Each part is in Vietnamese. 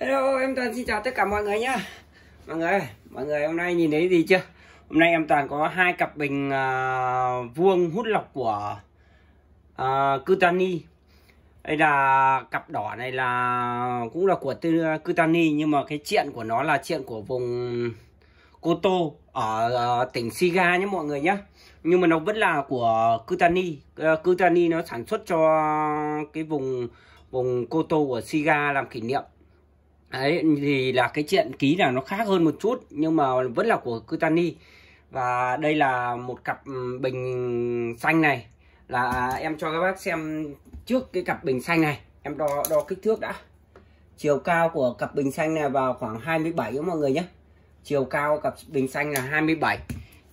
Hello em Toàn xin chào tất cả mọi người nhá Mọi người mọi người hôm nay nhìn thấy gì chưa Hôm nay em Toàn có hai cặp bình uh, vuông hút lọc của uh, Cutani Đây là cặp đỏ này là cũng là của à, Cutani Nhưng mà cái chuyện của nó là chuyện của vùng Koto ở uh, tỉnh Shiga nhé mọi người nhé Nhưng mà nó vẫn là của Cutani uh, Cutani nó sản xuất cho cái vùng vùng Koto của Shiga làm kỷ niệm Đấy, thì là cái chuyện ký là nó khác hơn một chút nhưng mà vẫn là của Cutani và đây là một cặp bình xanh này là à, em cho các bác xem trước cái cặp bình xanh này em đo đo kích thước đã chiều cao của cặp bình xanh này vào khoảng 27 mươi mọi người nhé chiều cao cặp bình xanh là 27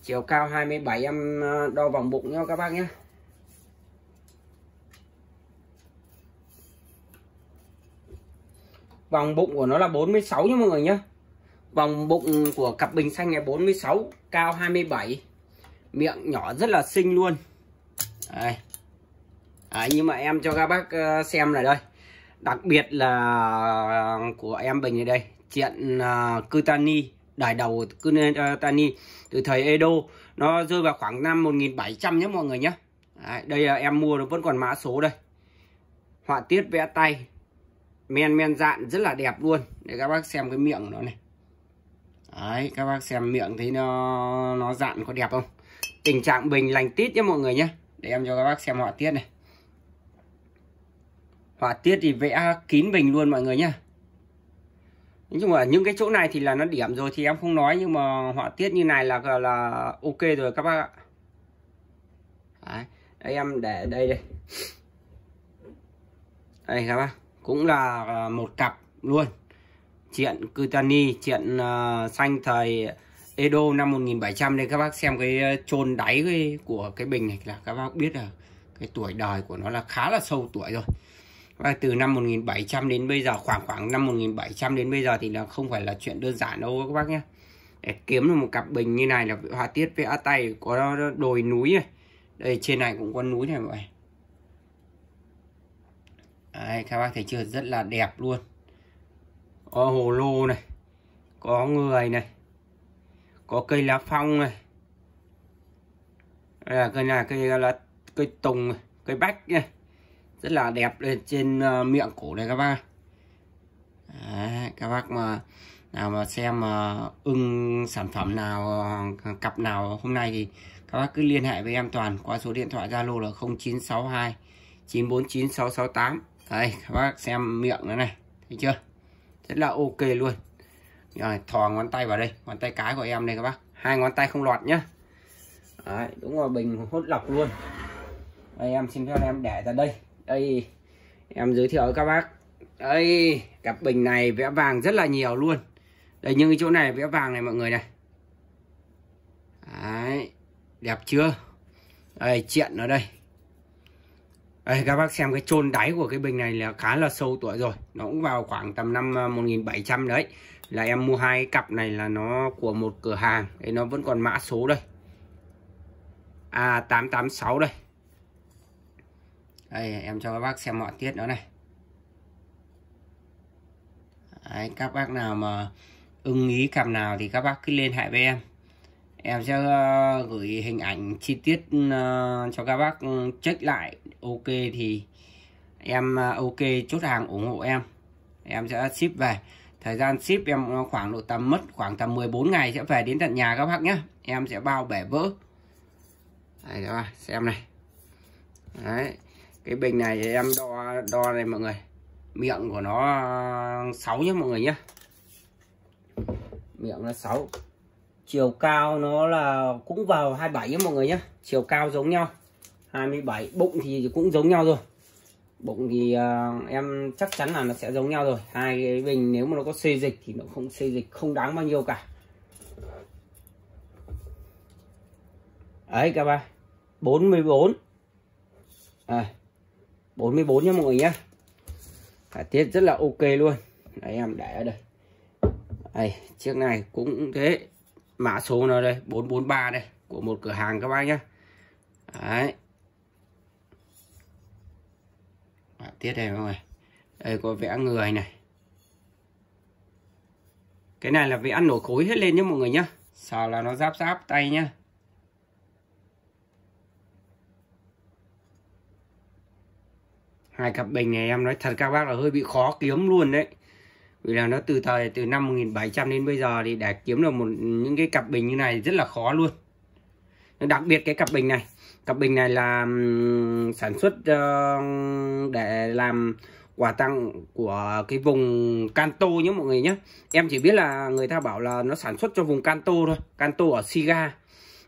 chiều cao 27 em ờ, đo vòng bụng nhé các bác nhé vòng bụng của nó là 46 nha mọi người nhé vòng bụng của cặp bình xanh này 46 cao 27 miệng nhỏ rất là xinh luôn đây. À, nhưng mà em cho các bác ờ, xem này đây đặc biệt là của em bình này đây chuyện uh, ờ, Kutani đài đầu của Kutani ờ, từ thời Edo nó rơi vào khoảng năm 1700 nhé mọi người nhé đây là em mua nó vẫn còn mã số đây họa tiết vẽ tay men men dạn rất là đẹp luôn để các bác xem cái miệng nó này đấy các bác xem miệng thấy nó nó dạn có đẹp không tình trạng bình lành tít nhé mọi người nhé để em cho các bác xem họa tiết này họa tiết thì vẽ kín bình luôn mọi người nhé nói chung ở những cái chỗ này thì là nó điểm rồi thì em không nói nhưng mà họa tiết như này là là ok rồi các bác ạ đấy, đây em để đây đây đây các bác cũng là à, một cặp luôn chuyện Cutani chuyện xanh à, thời Edo năm 1700 đây các bác xem cái à, chôn đáy cái, của cái bình này là các bác biết là cái tuổi đời của nó là khá là sâu tuổi rồi và từ năm 1700 đến bây giờ khoảng khoảng năm 1700 đến bây giờ thì là không phải là chuyện đơn giản đâu các bác nhé để kiếm được một cặp bình như này là họa tiết vẽ tay có đồi núi này đây trên này cũng có núi này mọi người Đấy, các bác thấy chưa rất là đẹp luôn có hồ lô này có người này có cây lá phong này đây là cây là cây là cây tùng này. cây bách này rất là đẹp lên trên uh, miệng cổ này các bác Đấy, các bác mà nào mà xem mà ờ, uh, ưng sản phẩm nào ờ, cặp nào hôm nay thì các bác cứ liên hệ với em toàn qua số điện thoại Zalo là 0962 949 668 đấy các bác xem miệng nữa này thấy chưa rất là ok luôn rồi thò ngón tay vào đây ngón tay cái của em đây các bác hai ngón tay không lọt nhá đấy, đúng là bình hút lọc luôn đây em xin phép em để ra đây đây em giới thiệu với các bác đây cặp bình này vẽ vàng rất là nhiều luôn đây nhưng cái chỗ này vẽ vàng này mọi người này đấy đẹp chưa đây chuyện ở đây đây, các bác xem cái chôn đáy của cái bình này là khá là sâu tuổi rồi Nó cũng vào khoảng tầm năm 1700 à, đấy Là em mua hai cặp này là nó của một cửa hàng Đấy, Nó vẫn còn mã số đây A886 đây Đây em cho các bác xem họa tiết nữa này Đấy, Các bác nào mà ưng ý cặp nào thì các bác cứ liên hệ với em Em sẽ ờ, gửi hình ảnh chi tiết ờ, cho các bác check lại ok thì em à, ok chốt hàng ủng hộ em em sẽ ship về thời gian ship em khoảng độ tầm mất khoảng tầm 14 ngày sẽ về đến tận nhà các bác nhé em sẽ bao bể vỡ Đây các bác xem này Đấy. cái bình này em đo đo này mọi người miệng của nó 6 nhé mọi người nhé miệng nó 6 chiều cao nó là cũng vào 27 nhé mọi người nhé chiều cao giống nhau 27 bụng thì cũng giống nhau rồi bụng thì uh, em chắc chắn là nó sẽ giống nhau rồi hai cái bình nếu mà nó có xê dịch thì nó không xê dịch không đáng bao nhiêu cả đấy các bạn 44 à, 44 nhé mọi người nhé Hả tiết rất là ok luôn Đấy em để ở đây đây, chiếc này cũng thế mã số nó đây 443 đây của một cửa hàng các bác nhá đấy tiết đây mọi người đây có vẽ người này cái này là vẽ nổi khối hết lên nhé mọi người nhé sao là nó giáp giáp tay nhá hai cặp bình này em nói thật các bác là hơi bị khó kiếm luôn đấy vì là nó từ thời từ năm 1700 đến bây giờ thì để kiếm được một những cái cặp bình như này rất là khó luôn đặc biệt cái cặp bình này cặp bình này là sản xuất ờ, để làm quà tặng của cái vùng Canto nhé mọi người nhé em chỉ biết là người ta bảo là nó sản xuất cho vùng Canto thôi Canto ở Siga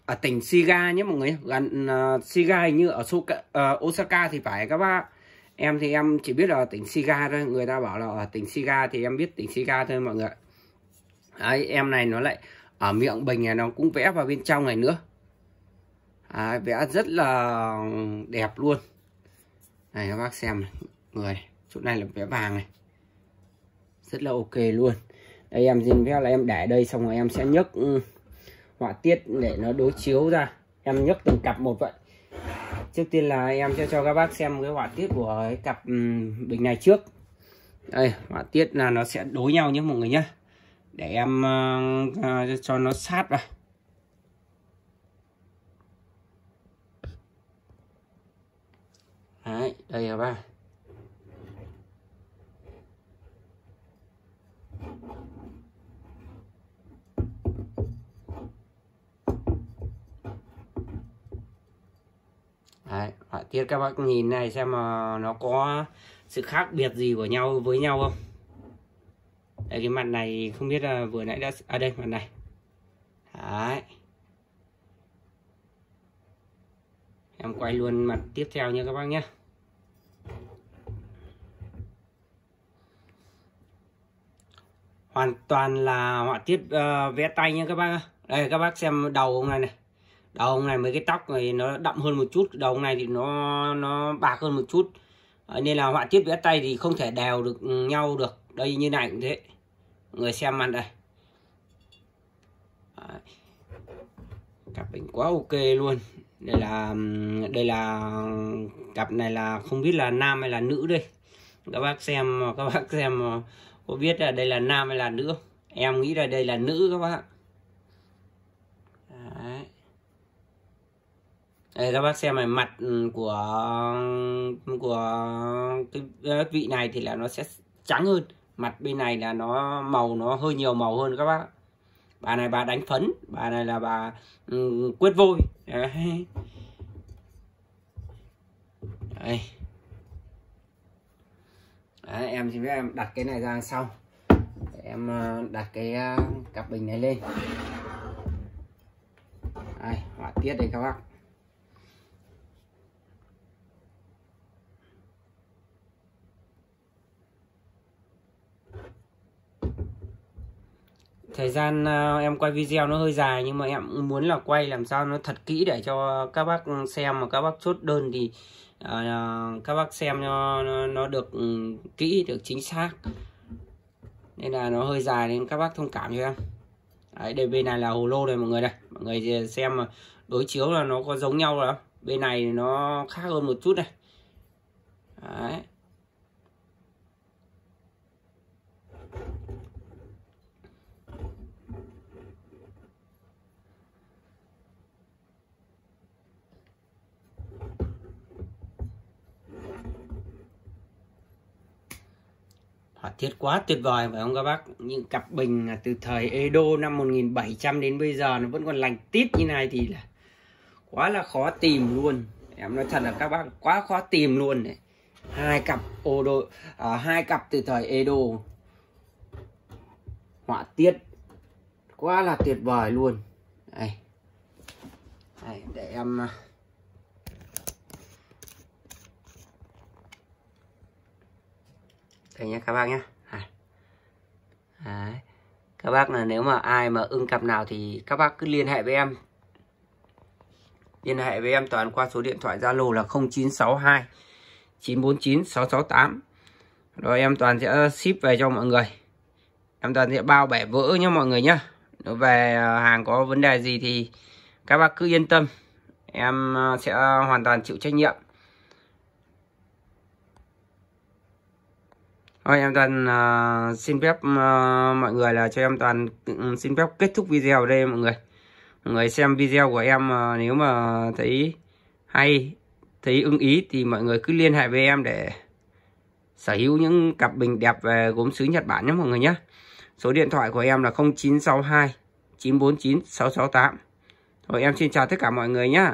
ở tỉnh Siga nhé mọi người gần uh, ờ, Siga hình như ở Soka, uh, Osaka thì phải các bác em thì em chỉ biết là tỉnh Siga thôi người ta bảo là ở tỉnh Siga thì em biết tỉnh Siga thôi mọi người Đấy, em này nó lại ở miệng bình này nó cũng vẽ vào bên trong này nữa à, vẽ rất là đẹp luôn này các bác xem này. người chỗ này là vẽ vàng này rất là ok luôn đây em xin phép là em để đây xong rồi em sẽ nhấc ừ, họa tiết để nó đối chiếu ra em nhấc từng cặp một vậy trước tiên là em sẽ cho các bác xem cái họa tiết của cái cặp ừ, bình này trước đây họa tiết là nó sẽ đối nhau nhé mọi người nhé để em uh, cho nó sát vào Đấy, đây là ba Đấy, họa tiết các bác nhìn này xem mà nó có sự khác biệt gì của nhau với nhau không Đây cái mặt này không biết là vừa nãy đã à đây mặt này em quay luôn mặt tiếp theo nha các bác nhé hoàn toàn là họa tiết uh, vẽ tay nha các bác đây các bác xem đầu ông này này đầu ông này mấy cái tóc này nó đậm hơn một chút đầu ông này thì nó nó bạc hơn một chút à, nên là họa tiết vẽ tay thì không thể đều được nhau được đây như này cũng thế người xem mặt đây à, cặp ảnh quá ok luôn đây là đây là cặp này là không biết là nam hay là nữ đây các bác xem các bác xem có biết là đây là nam hay là nữ em nghĩ là đây là nữ các bác Đấy. Đây, các bác xem này mặt của của cái vị này thì là nó sẽ trắng hơn mặt bên này là nó màu nó hơi nhiều màu hơn các bác bà này bà đánh phấn bà này là bà um, quyết vui đấy. Đấy. Đấy, em xin phép em đặt cái này ra sau em ờ, đặt cái ờ, cặp bình này lên đây hỏa tiết đây các bác thời gian ờ, em quay video nó hơi dài nhưng mà em muốn là quay làm sao nó thật kỹ để cho các bác xem mà các bác chốt đơn thì uh, các bác xem nó, nó, nó được ừ, kỹ được chính xác nên là nó hơi dài nên các bác thông cảm cho em Đấy, đây bên này là hồ lô này mọi người này mọi người xem mà đối chiếu là nó có giống nhau không bên này nó khác hơn một chút này Đấy. thiết quá tuyệt vời phải không các bác những cặp bình từ thời Edo năm 1700 đến bây giờ nó vẫn còn lành tít như này thì là quá là khó tìm luôn em nói thật là các bác quá khó tìm luôn này hai cặp Odo à, hai cặp từ thời Edo họa tiết quá là tuyệt vời luôn đây, đây để em à, đây nhé các bác nhé Đấy. các bác là nếu mà ai mà ưng cặp nào thì các bác cứ liên hệ với em liên hệ với em toàn qua số điện thoại Zalo là 0962 949 668 rồi em toàn sẽ ship về cho mọi người em toàn sẽ bao bẻ vỡ nhé mọi người nhé nếu về à, hàng có vấn đề gì thì các bác cứ yên tâm em à, sẽ hoàn toàn chịu trách nhiệm Thôi em Toàn uh, xin phép uh, mọi người là cho em Toàn ừ, xin phép kết thúc video đây mọi người. Mọi người xem video của em uh, nếu mà thấy hay, thấy ưng ý thì mọi người cứ liên hệ với em để sở hữu những cặp bình đẹp về gốm sứ Nhật Bản nhé mọi người nhé. Số điện thoại của em là 0962 949 668. Thôi em xin chào tất cả mọi người nhé.